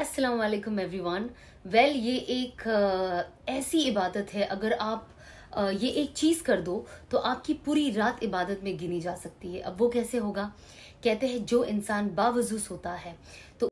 अस्सलाम वालेकुम everyone well ये एक आ, ऐसी इबादत है अगर आप आ, ये एक चीज़ कर दो तो आपकी पूरी रात इबादत में गिनी जा सकती है अब वो कैसे होगा कहते हैं जो इंसान बावजूस होता है तो